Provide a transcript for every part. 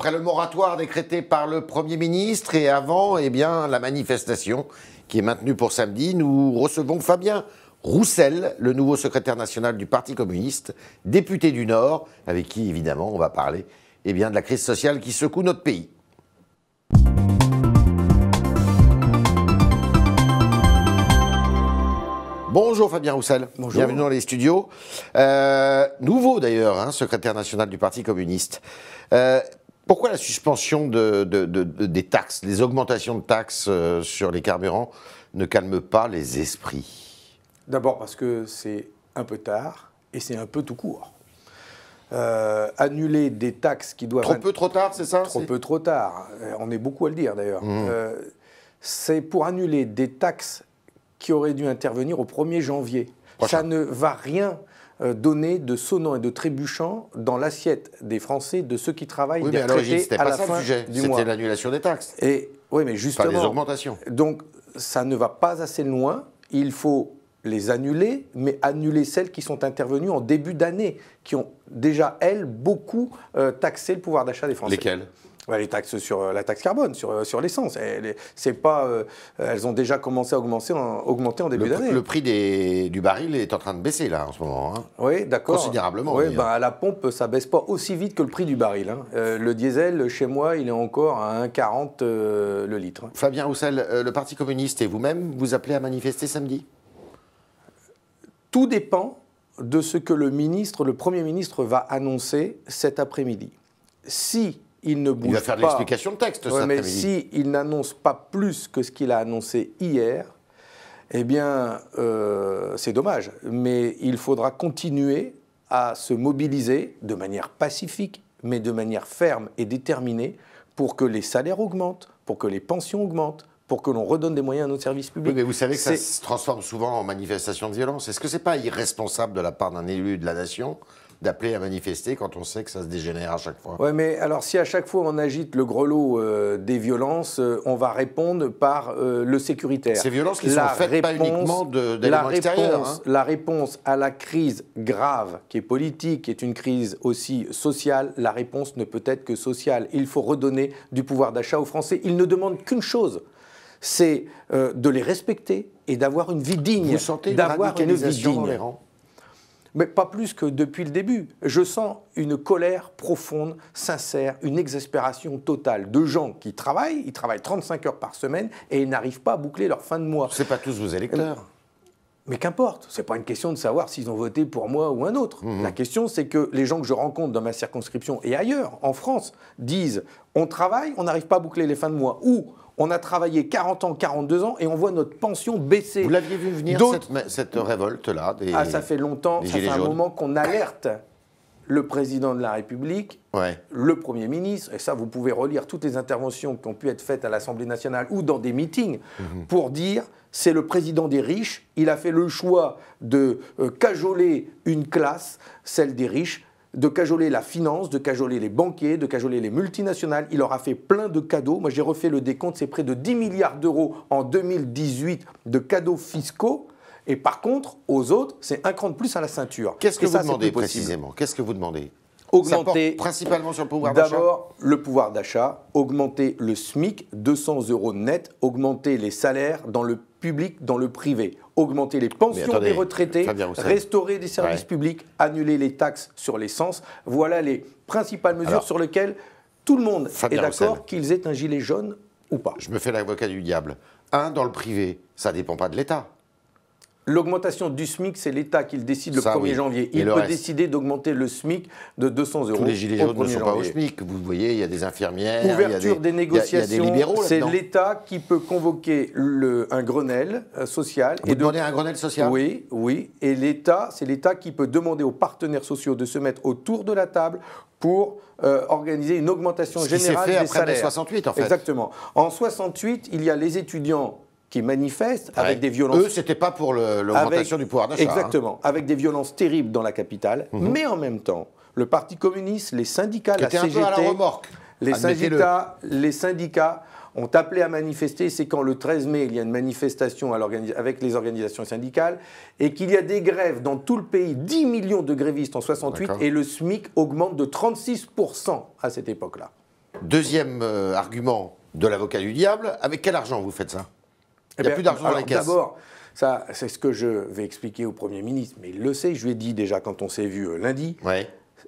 Après le moratoire décrété par le Premier ministre et avant, eh bien, la manifestation qui est maintenue pour samedi, nous recevons Fabien Roussel, le nouveau secrétaire national du Parti communiste, député du Nord, avec qui, évidemment, on va parler eh bien, de la crise sociale qui secoue notre pays. Bonjour Fabien Roussel. Bonjour. Bienvenue dans les studios. Euh, nouveau d'ailleurs, hein, secrétaire national du Parti communiste. Euh, pourquoi la suspension des taxes, les augmentations de taxes euh, sur les carburants ne calme pas les esprits D'abord parce que c'est un peu tard et c'est un peu tout court. Euh, annuler des taxes qui doivent... Trop peu, trop tard, c'est ça Trop peu, trop tard. Euh, on est beaucoup à le dire d'ailleurs. Mmh. c'est pour annuler des taxes qui auraient dû intervenir au 1er janvier. Ça ne va rien euh, donner de sonnants et de trébuchants dans l'assiette des Français de ceux qui travaillent oui, mais alors, c'était pas à la ça fin le sujet. C'était l'annulation des taxes. Et oui, mais justement. les augmentations. Donc ça ne va pas assez loin. Il faut les annuler, mais annuler celles qui sont intervenues en début d'année, qui ont déjà, elles, beaucoup euh, taxé le pouvoir d'achat des Français. Lesquelles les taxes sur euh, la taxe carbone, sur, euh, sur l'essence. C'est pas, euh, elles ont déjà commencé à augmenter en, augmenter en début d'année. Le prix du baril est en train de baisser là en ce moment. Hein. Oui, d'accord. Considérablement. Oui, hein. ben, à la pompe, ça baisse pas aussi vite que le prix du baril. Hein. le diesel, chez moi, il est encore à 1,40 le litre. Fabien Roussel, le Parti communiste et vous-même, vous appelez à manifester samedi Tout dépend de ce que le ministre, le Premier ministre va annoncer cet après-midi. Si il ne bouge pas. Il va faire de l'explication de texte, ça, Mais s'il n'annonce pas plus que ce qu'il a annoncé hier, eh bien, euh, c'est dommage. Mais il faudra continuer à se mobiliser de manière pacifique, mais de manière ferme et déterminée, pour que les salaires augmentent, pour que les pensions augmentent, pour que l'on redonne des moyens à nos services publics. – mais vous savez que ça se transforme souvent en manifestation de violence. Est-ce que ce n'est pas irresponsable de la part d'un élu de la nation d'appeler à manifester quand on sait que ça se dégénère à chaque fois. Oui, mais alors si à chaque fois on agite le grelot euh, des violences, euh, on va répondre par euh, le sécuritaire. Ces violences qui sont faites pas uniquement hein. La réponse à la crise grave qui est politique, qui est une crise aussi sociale, la réponse ne peut être que sociale. Il faut redonner du pouvoir d'achat aux Français. Ils ne demandent qu'une chose, c'est de les respecter et d'avoir une vie digne. Vous sentez une une vie digne mais pas plus que depuis le début. Je sens une colère profonde, sincère, une exaspération totale de gens qui travaillent, ils travaillent 35 heures par semaine et ils n'arrivent pas à boucler leur fin de mois. Ce n'est pas tous vos électeurs. Mais qu'importe, ce n'est pas une question de savoir s'ils ont voté pour moi ou un autre. Mhm. La question, c'est que les gens que je rencontre dans ma circonscription et ailleurs, en France, disent on travaille, on n'arrive pas à boucler les fins de mois, ou on a travaillé 40 ans, 42 ans, et on voit notre pension baisser. Vous l'aviez vu venir, cette, révolte-là ah, ça fait longtemps, ça fait un moment qu'on alerte le président de la République, le Premier ministre, et ça vous pouvez relire toutes les interventions qui ont pu être faites à l'Assemblée nationale ou dans des meetings, mhm. pour dire c'est le président des riches, il a fait le choix de euh, cajoler une classe, celle des riches, de cajoler la finance, de cajoler les banquiers, de cajoler les multinationales. Il leur a fait plein de cadeaux. Moi, j'ai refait le décompte, c'est près de 10 milliards d'euros en 2018 de cadeaux fiscaux. Et par contre, aux autres, c'est un cran de plus à la ceinture. Qu'est-ce que, vous demandez précisément Qu'est-ce que vous demandez Augmenter principalement sur le pouvoir d'achat. D'abord le pouvoir d'achat, augmenter le SMIC 200 euros net, augmenter les salaires dans le public dans le privé, augmenter les pensions des retraités, restaurer des services publics, annuler les taxes sur l'essence. Voilà les principales mesures sur lesquelles tout le monde est d'accord qu'ils aient un gilet jaune ou pas. Je me fais l'avocat du diable. Un, dans le privé, ça ne dépend pas de l'État. L'augmentation du SMIC, c'est l'État qui le décide le 1er janvier. Il peut décider d'augmenter le SMIC de 200 euros. Tous les gilets jaunes ne sont pas au SMIC. Vous voyez, il y a des infirmières, Ouverture il des, négociations. C'est l'État qui peut convoquer euh, un Grenelle social. et demander un Grenelle social Oui, oui. Et l'État, c'est l'État qui peut demander aux partenaires sociaux de se mettre autour de la table pour euh, organiser une augmentation Ce générale qui fait des après 68, en fait. Exactement. En 68, il y a les étudiants qui manifestent avec des violences. Eux, c'était pas pour l'augmentation du pouvoir d'achat. Hein. Exactement, avec des violences terribles dans la capitale, mhm. mais en même temps, le Parti communiste, les syndicats, la CGT, un à la remorque. Les syndicats, les syndicats ont appelé à manifester. C'est quand le 13 mai, il y a une manifestation à avec les organisations syndicales et qu'il y a des grèves dans tout le pays. 10 millions de grévistes en 68 et le SMIC augmente de 36% à cette époque-là. Deuxième euh, argument de l'avocat du diable, avec quel argent vous faites ça eh il n'y a plus d'argent dans D'abord, ça, c'est ce que je vais expliquer au Premier ministre, mais il le sait, je lui ai dit déjà quand on s'est vu euh, lundi.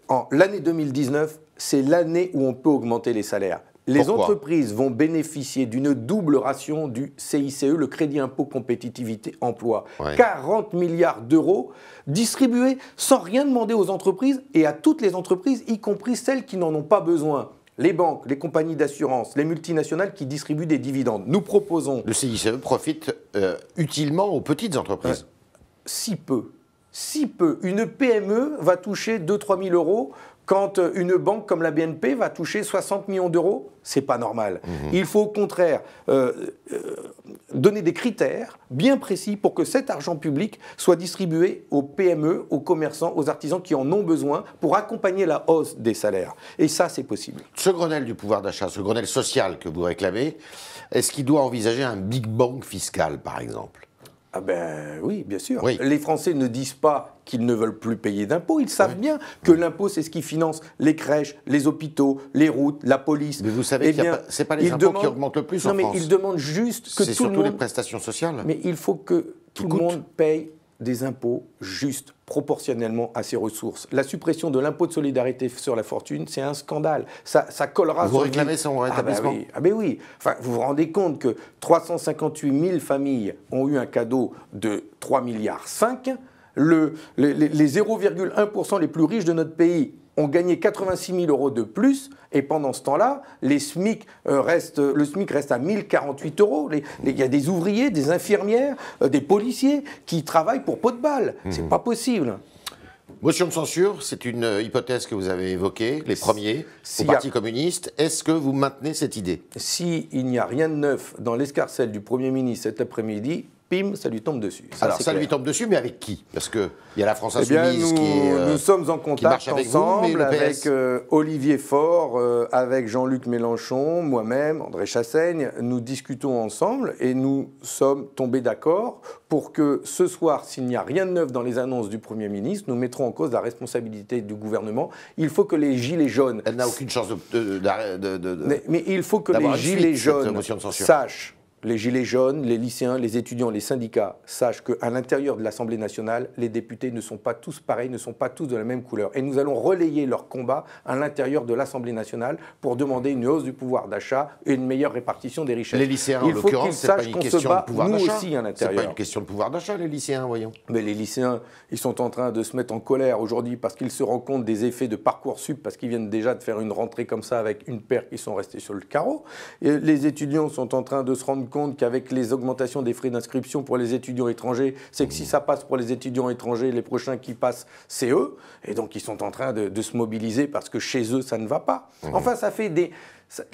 En l'année 2019, c'est l'année où on peut augmenter les salaires. Les entreprises vont bénéficier d'une double ration du CICE, le crédit impôt compétitivité emploi. 40 milliards d'euros distribués sans rien demander aux entreprises et à toutes les entreprises, y compris celles qui n'en ont pas besoin les banques, les compagnies d'assurance, les multinationales qui distribuent des dividendes. Nous proposons. Le CICE profite euh, utilement aux petites entreprises. si peu si peu. Une PME va toucher 2-3 000 euros quand euh, une banque comme la BNP va toucher 60 millions d'euros, c'est pas normal. Mhm. Il faut au contraire euh, euh, donner des critères bien précis pour que cet argent public soit distribué aux PME, aux commerçants, aux artisans qui en ont besoin pour accompagner la hausse des salaires. Et ça, c'est possible. Ce Grenelle du pouvoir d'achat, ce Grenelle social que vous réclamez, est-ce qu'il doit envisager un Big Bang fiscal, par exemple ah ben oui, bien sûr. Les Français ne disent pas qu'ils ne veulent plus payer d'impôts. Ils savent bien que l'impôt, c'est ce qui finance les crèches, les hôpitaux, les routes, la police. Mais vous savez que ce n'est pas les impôts qui augmentent le plus non, en France. Non, mais ils demandent juste que tout le monde... C'est surtout les prestations sociales. Mais il faut que tout le monde paye des impôts justes, proportionnellement à ses ressources. La suppression de l'impôt de solidarité sur la fortune, c'est un scandale. Ça, ça collera... Vous réclamez son rétablissement ah ben, oui. Enfin, vous vous rendez compte que 358 000 familles ont eu un cadeau de 3 milliards 5. Le, les, les 0,1% les plus riches de notre pays ont gagné 86 000 euros de plus, et pendant ce temps-là, les SMIC euh, le SMIC reste à 1048 euros. Il y a des ouvriers, des infirmières, euh, des policiers qui travaillent pour pot de balle. C'est mhm. pas possible. Motion de censure, c'est une euh, hypothèse que vous avez évoquée, les premiers, au Parti communiste. Est-ce que vous maintenez cette idée S'il il n'y a rien de neuf dans l'escarcelle du Premier ministre cet après-midi, pim, ça lui tombe dessus. Alors ça lui tombe dessus, mais avec qui Parce qu'il y a la France eh Insoumise nous, qui euh, Nous sommes en contact avec ensemble avec, euh, Olivier Faure, euh, avec Jean-Luc Mélenchon, moi-même, André Chassaigne. Nous discutons ensemble et nous sommes tombés d'accord pour que ce soir, s'il n'y a rien de neuf dans les annonces du Premier ministre, nous mettrons en cause la responsabilité du gouvernement. Il faut que les gilets jaunes... Elle n'a aucune chance de... de, de mais, mais, il faut que les gilets jaunes sachent les gilets jaunes, les lycéens, les étudiants, les syndicats sachent qu'à l'intérieur de l'Assemblée nationale, les députés ne sont pas tous pareils, ne sont pas tous de la même couleur. Et nous allons relayer leur combat à l'intérieur de l'Assemblée nationale pour demander une hausse du pouvoir d'achat et une meilleure répartition des richesses. Les lycéens, Il en l'occurrence, c'est pas une se question de pouvoir d'achat. aussi à l'intérieur. pas une question de pouvoir d'achat, les lycéens, voyons. Mais les lycéens, ils sont en train de se mettre en colère aujourd'hui parce qu'ils se rendent compte des effets de parcours sup parce qu'ils viennent déjà de faire une rentrée comme ça avec une paire qui sont restés sur le carreau. Et les étudiants sont en train de se rendre compte qu'avec les augmentations des frais d'inscription pour les étudiants étrangers, c'est que si ça passe pour les étudiants étrangers, les prochains qui passent, c'est eux. Et donc ils sont en train de, se mobiliser parce que chez eux, ça ne va pas. Mmh. Enfin, ça fait des...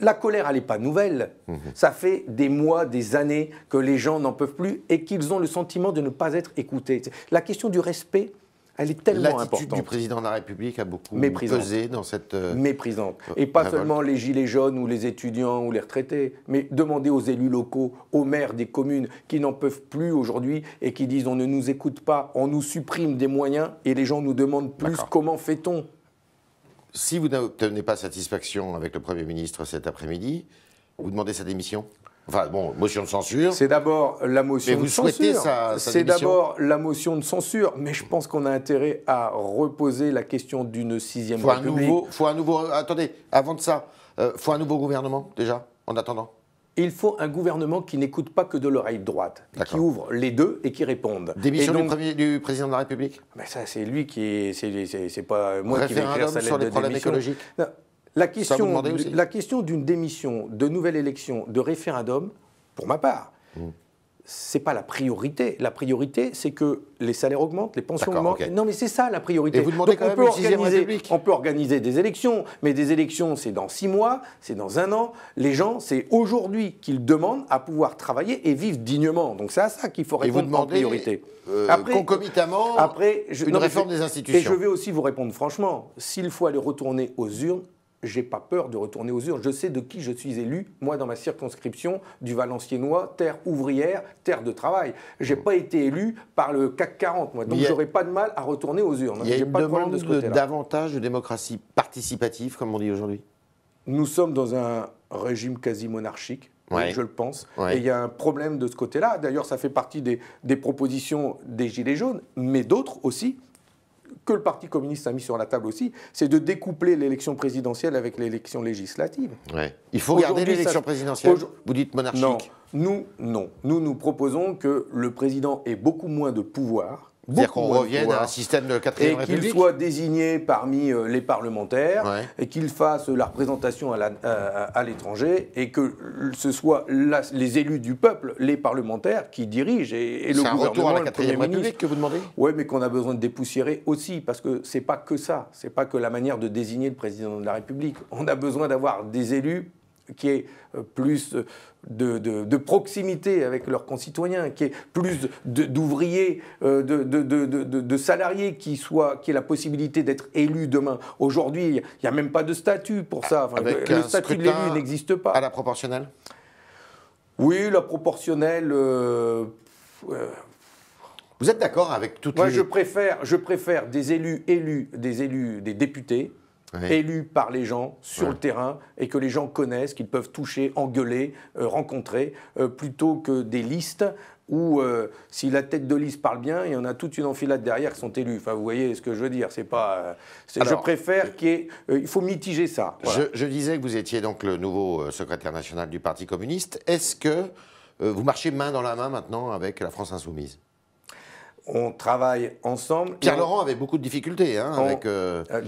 La colère, elle n'est pas nouvelle. Mmh. Ça fait des mois, des années que les gens n'en peuvent plus et qu'ils ont le sentiment de ne pas être écoutés. La question du respect, elle est tellement importante. L'attitude du président de la République a beaucoup pesé dans cette. Euh, Méprisante. Et euh, pas seulement les gilets jaunes ou les étudiants ou les retraités, mais demandez aux élus locaux, aux maires des communes qui n'en peuvent plus aujourd'hui et qui disent on ne nous écoute pas, on nous supprime des moyens et les gens nous demandent plus comment fait-on. Si vous n'obtenez pas satisfaction avec le Premier ministre cet après-midi, vous demandez sa démission Enfin bon, motion de censure. C'est d'abord la motion mais vous de censure. C'est d'abord la motion de censure, mais je pense qu'on a intérêt à reposer la question d'une sixième faut république. Un nouveau, faut un nouveau. Attendez, avant de ça, euh, faut un nouveau gouvernement déjà. En attendant. Il faut un gouvernement qui n'écoute pas que de l'oreille droite, qui ouvre les deux et qui réponde. Démission du, président de la République Mais ben ça, c'est lui qui. C'est pas moi qui vais écrire sa sur les problèmes écologiques. Non, la question, la question d'une démission, de nouvelles élection, de référendum, pour ma part, ce hmm. c'est pas la priorité. La priorité, c'est que les salaires augmentent, les pensions augmentent. Non, mais c'est ça la priorité. Et vous demandez quand on, même peut organiser, on peut organiser des élections, mais des élections, c'est dans six mois, c'est dans un an. Les gens, c'est aujourd'hui qu'ils demandent à pouvoir travailler et vivre dignement. Donc c'est à ça qu'il faut répondre vous demandez, priorité. Euh, après, concomitamment, après, une réforme des institutions. Et je vais aussi vous répondre franchement. S'il faut aller retourner aux urnes, j'ai pas peur de retourner aux urnes. Je sais de qui je suis élu, moi, dans ma circonscription du Valenciennois, terre ouvrière, terre de travail. J'ai pas été élu par le CAC 40, moi. Donc, j'aurais pas de mal à retourner aux urnes. Il y a une pas demande de, davantage de démocratie participative, comme on dit aujourd'hui. Nous sommes dans un régime quasi monarchique. je le pense. Et il y a un problème de ce côté-là. D'ailleurs, ça fait partie des, des propositions des Gilets jaunes, mais d'autres aussi que le Parti communiste a mis sur la table aussi, c'est de découpler l'élection présidentielle avec l'élection législative. Il faut garder l'élection présidentielle. Vous dites monarchique. Non, nous, non. Nous, nous proposons que le président ait beaucoup moins de pouvoir dire qu'on revienne à un système de quatrième Et qu'il soit désigné parmi euh, les parlementaires, et qu'il fasse la représentation à l'étranger, et que ce soit les élus du peuple, les parlementaires, qui dirigent, et, le un retour à la quatrième République que vous demandez Oui, mais qu'on a besoin de dépoussiérer aussi, parce que c'est pas que ça, c'est pas que la manière de désigner le président de la République. On a besoin d'avoir des élus qui est euh, plus de, proximité avec leurs concitoyens, qui est plus d'ouvriers, euh, de, salariés qui qui aient la possibilité d'être élus demain. Aujourd'hui, il n'y a même pas de statut pour ça. le, statut de l'élu n'existe pas. À la proportionnelle Oui, la proportionnelle. Euh, vous êtes d'accord avec toutes Moi, les... je je préfère des élus élus, des élus, des députés, élu élus par les gens sur le terrain et que les gens connaissent, qu'ils peuvent toucher, engueuler, euh, rencontrer, euh, plutôt que des listes où euh, si la tête de liste parle bien, il y en a toute une enfilade derrière qui sont élus. Enfin, vous voyez ce que je veux dire. C'est pas. je préfère qu'il faut mitiger ça. Je, je, disais que vous étiez donc le nouveau secrétaire national du Parti communiste. Est-ce que vous marchez main dans la main maintenant avec la France insoumise on travaille ensemble. Pierre Laurent avait beaucoup de difficultés hein, avec, euh, euh,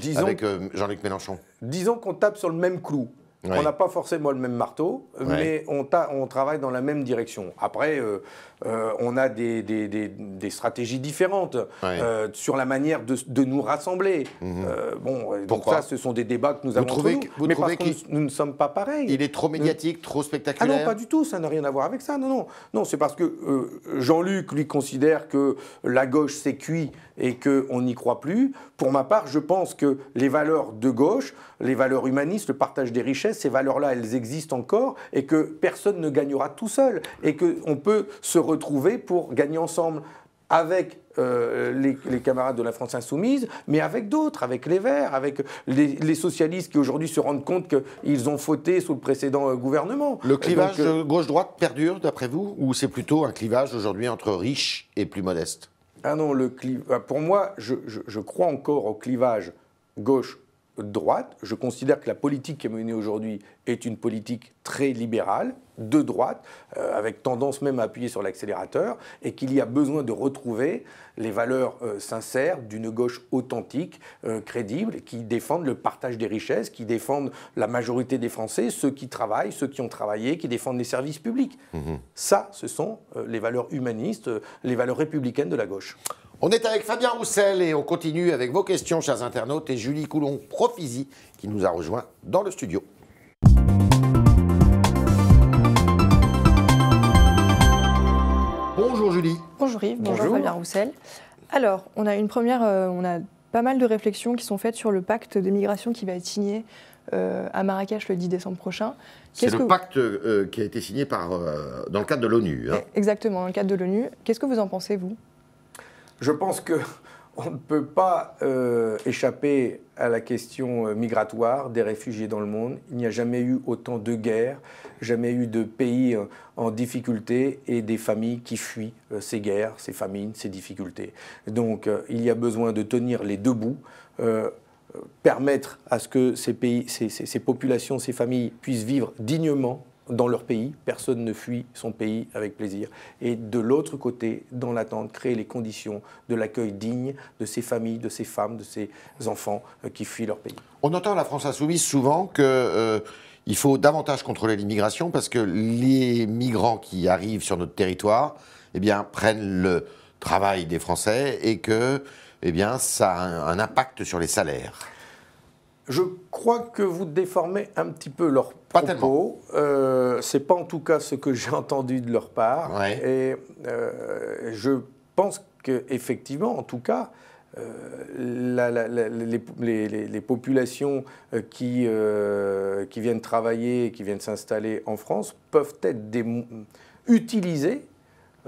euh, Jean-Luc Mélenchon. Disons qu'on tape sur le même clou. On n'a pas forcément le même marteau, mais on, on, travaille dans la même direction. Après, euh, euh, on a des, stratégies différentes euh, sur la manière de, nous rassembler. Mhm. bon, donc ça, ce sont des débats que nous avons trouvez vous trouvez parce que nous, ne sommes pas pareils. Il est trop médiatique, trop spectaculaire. Ah non, pas du tout. Ça n'a rien à voir avec ça. Non, non, non. C'est parce que Jean-Luc lui considère que la gauche s'est cuit et qu'on n'y croit plus. Pour ma part, je pense que les valeurs de gauche, les valeurs humanistes, le partage des richesses ces valeurs-là, elles existent encore et que personne ne gagnera tout seul et qu'on peut se retrouver pour gagner ensemble avec euh, les, camarades de la France insoumise, mais avec d'autres, avec les Verts, avec les, socialistes qui aujourd'hui se rendent compte qu'ils ont fauté sous le précédent euh, gouvernement. Le clivage euh, gauche-droite perdure, d'après vous, ou c'est plutôt un clivage aujourd'hui entre riches et plus modestes Ah non, le Pour moi, je, je crois encore au clivage gauche droite. Je considère que la politique qui est menée aujourd'hui est une politique très libérale, de droite, euh, avec tendance même à appuyer sur l'accélérateur, et qu'il y a besoin de retrouver les valeurs euh, sincères d'une gauche authentique, euh, crédible, qui défendent le partage des richesses, qui défendent la majorité des Français, ceux qui travaillent, ceux qui ont travaillé, qui défendent les services publics. Mmh Ça, ce sont les valeurs humanistes, les valeurs républicaines de la gauche. On est avec Fabien Roussel et on continue avec vos questions, chers internautes, et Julie Coulon-Profisi qui nous a rejoint dans le studio. Bonjour Julie. Bonjour Yves, bonjour, Fabien Roussel. Alors, on a une première, euh, on a pas mal de réflexions qui sont faites sur le pacte des migration qui va être signé euh, à Marrakech le 10 décembre prochain. C'est le pacte euh, qui a été signé par, dans le cadre de l'ONU. Hein. Eh, exactement, dans le cadre de l'ONU. Qu'est-ce que vous en pensez, vous je pense que on ne peut pas euh, échapper à la question euh, migratoire des réfugiés dans le monde. Il n'y a jamais eu autant de guerres, jamais eu de pays euh, en difficulté et des familles qui fuient ces guerres, ces famines, ces difficultés. Donc il y a besoin de tenir les deux bouts. permettre à ce que ces, pays, ces populations, ces familles puissent vivre dignement dans leur pays. Personne ne fuit son pays avec plaisir. Et de l'autre côté, dans l'attente, créer les conditions de l'accueil digne de ces familles, de ces femmes, de ces enfants euh, qui fuient leur pays. On entend la France insoumise souvent que... Euh, faut davantage contrôler l'immigration parce que les migrants qui arrivent sur notre territoire eh bien, prennent le travail des Français et que eh bien, ça a un impact sur les salaires. Je crois que vous déformez un petit peu leur propos. Euh, c'est pas en tout cas ce que j'ai entendu de leur part. Et euh, je pense qu'effectivement, en tout cas, euh, les, populations euh, qui, qui viennent travailler, qui viennent s'installer en France, peuvent être utilisées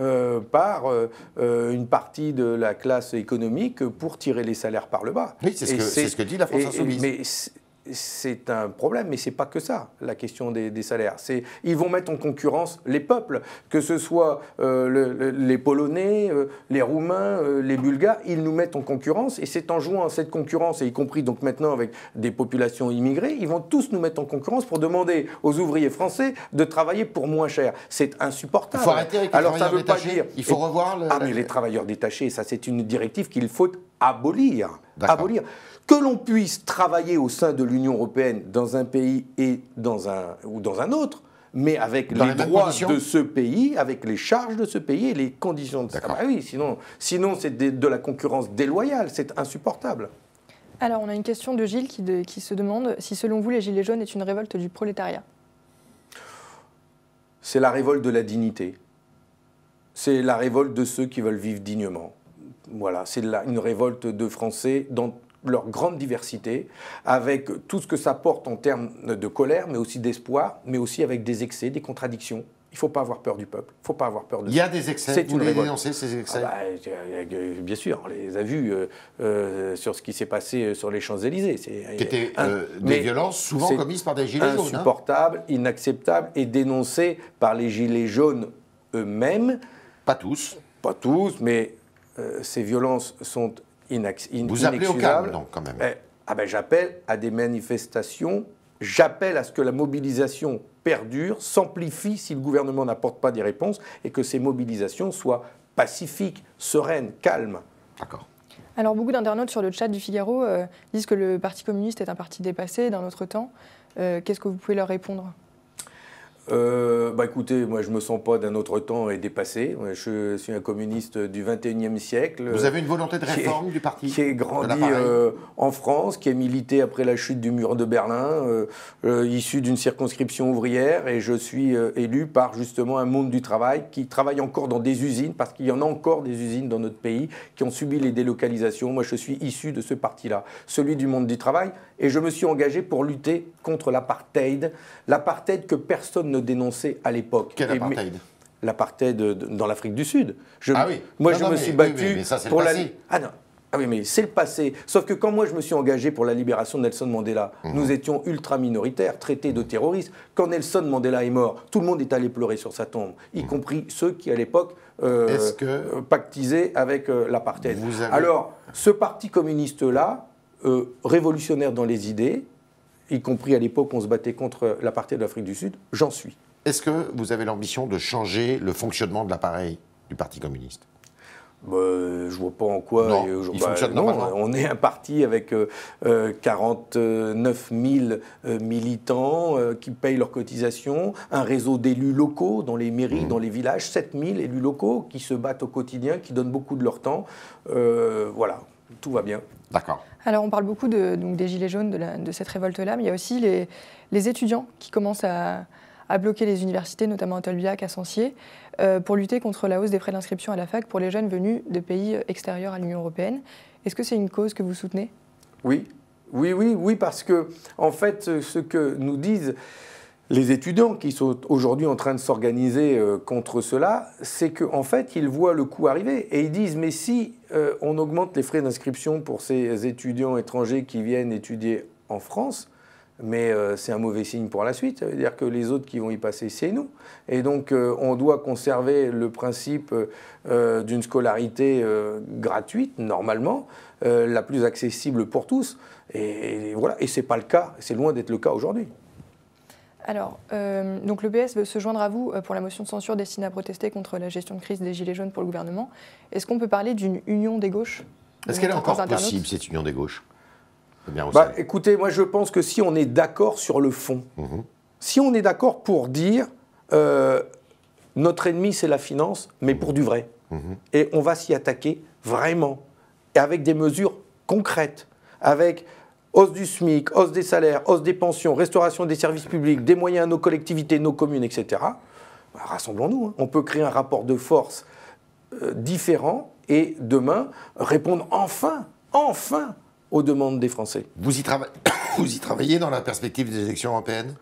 euh, par euh, euh, une partie de la classe économique pour tirer les salaires par le bas. Oui, c'est ce, que dit la France Insoumise c'est un problème, mais n'est pas que ça, la question des, salaires. C'est, ils vont mettre en concurrence les peuples, que ce soit euh, les Polonais, euh, les Roumains, euh, les Bulgares, ils nous mettent en concurrence, et c'est en jouant cette concurrence, et y compris donc maintenant avec des populations immigrées, ils vont tous nous mettre en concurrence pour demander aux ouvriers français de travailler pour moins cher. C'est insupportable. Il faut arrêter les Alors, travailleurs veut détachés. dire, il faut revoir Ah mais les travailleurs détachés, ça c'est une directive qu'il faut abolir. abolir. Que l'on puisse travailler au sein de l'Union européenne dans un pays et dans un, ou dans un autre, mais avec les, droits de ce pays, avec les charges de ce pays et les conditions de ça. Ah bah oui, sinon, sinon c'est de, la concurrence déloyale, c'est insupportable. Alors, on a une question de Gilles qui, qui se demande si, selon vous, les Gilets jaunes est une révolte du prolétariat. C'est la révolte de la dignité. C'est la révolte de ceux qui veulent vivre dignement. Voilà, c'est une révolte de Français dans leur grande diversité, avec tout ce que ça porte en termes de colère, mais aussi d'espoir, mais aussi avec des excès, des contradictions. Il ne faut pas avoir peur du peuple, il ne faut pas avoir peur de Il y a des excès, vous les dénoncer ces ah excès bah, euh, euh, euh, Bien sûr, on les a vus sur ce qui s'est passé sur les Champs-Élysées. Qui des violences souvent commises par des gilets jaunes. Hein. Insupportables, inacceptables et dénoncées par les gilets jaunes eux-mêmes. Pas tous. Pas tous, mais euh, ces violences sont inexcusables. donc, quand même. Eh, ah ben, j'appelle à des manifestations, j'appelle à ce que la mobilisation perdure, s'amplifie si le gouvernement n'apporte pas des réponses et que ces mobilisations soient pacifiques, sereines, calmes. D'accord. Alors beaucoup d'internautes sur le chat du Figaro euh, disent que le Parti communiste est un parti dépassé d'un autre temps. Euh, qu'est-ce que vous pouvez leur répondre euh, bah écoutez, moi je me sens pas d'un autre temps et dépassé. Je suis un communiste du 21e siècle. Vous avez une volonté de réforme du parti Qui est grandi euh, en France, qui est milité après la chute du mur de Berlin, euh, euh, issu d'une circonscription ouvrière, et je suis élu par justement un monde du travail qui travaille encore dans des usines, parce qu'il y en a encore des usines dans notre pays qui ont subi les délocalisations. Moi je suis issu de ce parti-là, celui du monde du travail et je me suis engagé pour lutter contre l'apartheid, l'apartheid que personne ne dénonçait à l'époque. Quel apartheid L'apartheid dans l'Afrique du Sud. ah oui. Moi, je me suis battu ça, pour la. Ah non. Ah mais c'est le passé. Sauf que quand moi je me suis engagé pour la libération de Nelson Mandela, mhm. nous étions ultra minoritaires, traités de terroristes. Quand Nelson Mandela est mort, tout le monde est allé pleurer sur sa tombe, y mhm. compris ceux qui à l'époque euh, euh, pactisaient avec euh, l'apartheid. Alors, ce parti communiste-là, euh, révolutionnaire dans les idées, y compris à l'époque où on se battait contre la partie de l'Afrique du Sud, j'en suis. Est-ce que vous avez l'ambition de changer le fonctionnement de l'appareil du Parti communiste Je bah, je vois pas en quoi. Non, euh, il bah, fonctionne non, on est un parti avec 49 euh, 000 militants qui payent leurs cotisations, un réseau d'élus locaux dans les mairies, mmh. dans les villages, 7 000 élus locaux qui se battent au quotidien, qui donnent beaucoup de leur temps. voilà tout va bien. D'accord. Alors on parle beaucoup des Gilets jaunes, de, cette révolte-là, mais il y a aussi les, étudiants qui commencent à, bloquer les universités, notamment à Tolbiac, à Sancier, euh, pour lutter contre la hausse des frais d'inscription à la fac pour les jeunes venus de pays extérieurs à l'Union européenne. Est-ce que c'est une cause que vous soutenez Oui, oui, oui, oui, parce que en fait, ce que nous disent les étudiants qui sont aujourd'hui en train de s'organiser euh, contre cela, c'est qu'en en fait, ils voient le coup arriver et ils disent mais si euh, on augmente les frais d'inscription pour ces étudiants étrangers qui viennent étudier en France, mais euh, c'est un mauvais signe pour la suite. Ça veut dire que les autres qui vont y passer, c'est nous. Et donc, on doit conserver le principe d'une scolarité gratuite, normalement, la plus accessible pour tous. Et, voilà. Et ce n'est pas le cas. C'est loin d'être le cas aujourd'hui alors, euh, donc le PS veut se joindre à vous euh, pour la motion de censure destinée à protester contre la gestion de crise des Gilets jaunes pour le gouvernement. Est-ce qu'on peut parler d'une union des gauches Est-ce qu'elle est encore possible, cette union des gauches bah, Écoutez, moi je pense que si on est d'accord sur le fond, mhm. si on est d'accord pour dire euh, notre ennemi c'est la finance, mais pour du vrai, mhm. et on va s'y attaquer vraiment, et avec des mesures concrètes, avec hausse du SMIC, hausse des salaires, hausse des pensions, restauration des services publics, des moyens à nos collectivités, nos communes, etc., bah, rassemblons-nous. Hein. On peut créer un rapport de force euh, différent et demain répondre enfin, enfin aux demandes des Français. Vous y, travaillez dans la perspective des élections européennes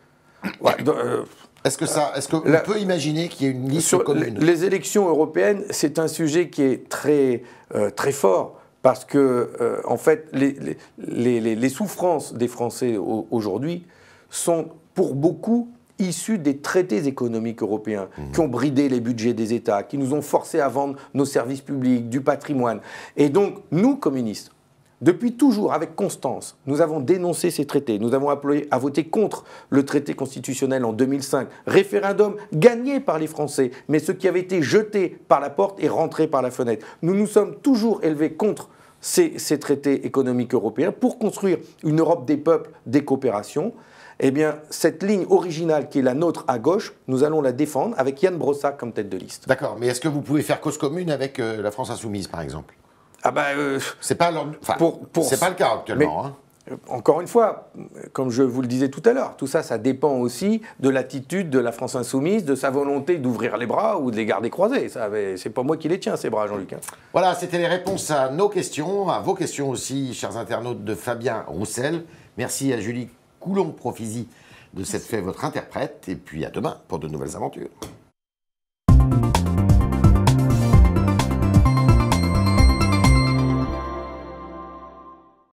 euh, est-ce que ça, est-ce qu'on peut imaginer qu'il y ait une liste commune Les élections européennes, c'est un sujet qui est très, euh, très fort parce que, euh, en fait, les, souffrances des Français aujourd'hui sont pour beaucoup issues des traités économiques européens mmh. qui ont bridé les budgets des États, qui nous ont forcés à vendre nos services publics, du patrimoine. Et donc, nous, communistes, depuis toujours, avec constance, nous avons dénoncé ces traités. Nous avons appelé à voter contre le traité constitutionnel en 2005. Référendum gagné par les Français, mais ce qui avait été jeté par la porte est rentré par la fenêtre. Nous nous sommes toujours élevés contre ces, traités économiques européens pour construire une Europe des peuples, des coopérations. Eh bien, cette ligne originale qui est la nôtre à gauche, nous allons la défendre avec Yann Brossa comme tête de liste. D'accord, mais est-ce que vous pouvez faire cause commune avec euh, la France Insoumise, par exemple ah bah, euh, c'est pas, le cas actuellement. Hein. Euh, encore une fois, comme je vous le disais tout à l'heure, tout ça, ça dépend aussi de l'attitude de la France insoumise, de sa volonté d'ouvrir les bras ou de les garder croisés. C'est pas moi qui les tiens, ces bras, Jean-Luc. Hein. Voilà, c'était les réponses à nos questions, à vos questions aussi, chers internautes de Fabien Roussel. Merci à Julie Coulon-Profisi de s'être fait votre interprète. Et puis à demain pour de nouvelles aventures.